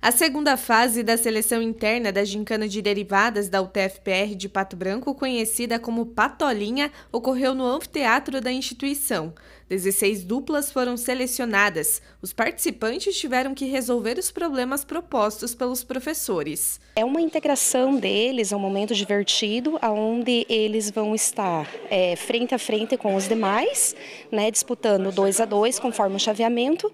A segunda fase da seleção interna da gincana de derivadas da UTFPR de Pato Branco, conhecida como Patolinha, ocorreu no anfiteatro da instituição. 16 duplas foram selecionadas. Os participantes tiveram que resolver os problemas propostos pelos professores. É uma integração deles, é um momento divertido, onde eles vão estar é, frente a frente com os demais, né, disputando dois a dois, conforme o chaveamento,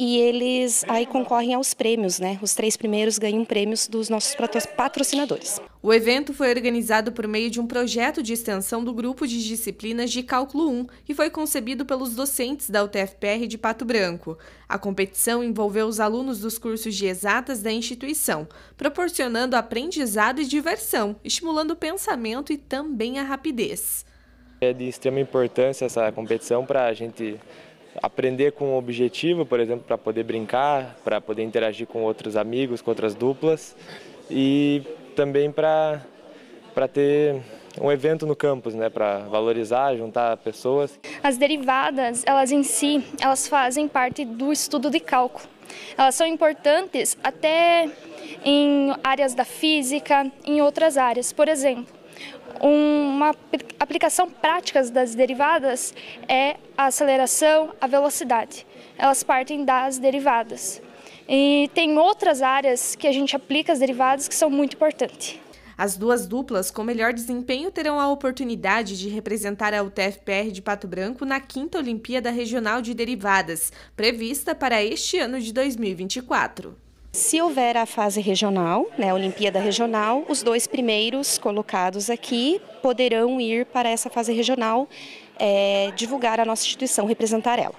e eles aí concorrem aos prêmios, né? Os três primeiros ganham prêmios dos nossos patrocinadores. O evento foi organizado por meio de um projeto de extensão do grupo de disciplinas de Cálculo 1 e foi concebido pelos docentes da UTFPR de Pato Branco. A competição envolveu os alunos dos cursos de exatas da instituição, proporcionando aprendizado e diversão, estimulando o pensamento e também a rapidez. É de extrema importância essa competição para a gente aprender com um objetivo, por exemplo, para poder brincar, para poder interagir com outros amigos, com outras duplas e também para para ter um evento no campus, né, para valorizar, juntar pessoas. As derivadas, elas em si, elas fazem parte do estudo de cálculo. Elas são importantes até em áreas da física, em outras áreas. Por exemplo, uma aplicação prática das derivadas é a aceleração, a velocidade. Elas partem das derivadas. E tem outras áreas que a gente aplica as derivadas que são muito importantes. As duas duplas com melhor desempenho terão a oportunidade de representar a UTFPR de Pato Branco na 5 Olimpíada Regional de Derivadas, prevista para este ano de 2024. Se houver a fase regional, né, a Olimpíada Regional, os dois primeiros colocados aqui poderão ir para essa fase regional é, divulgar a nossa instituição, representar ela.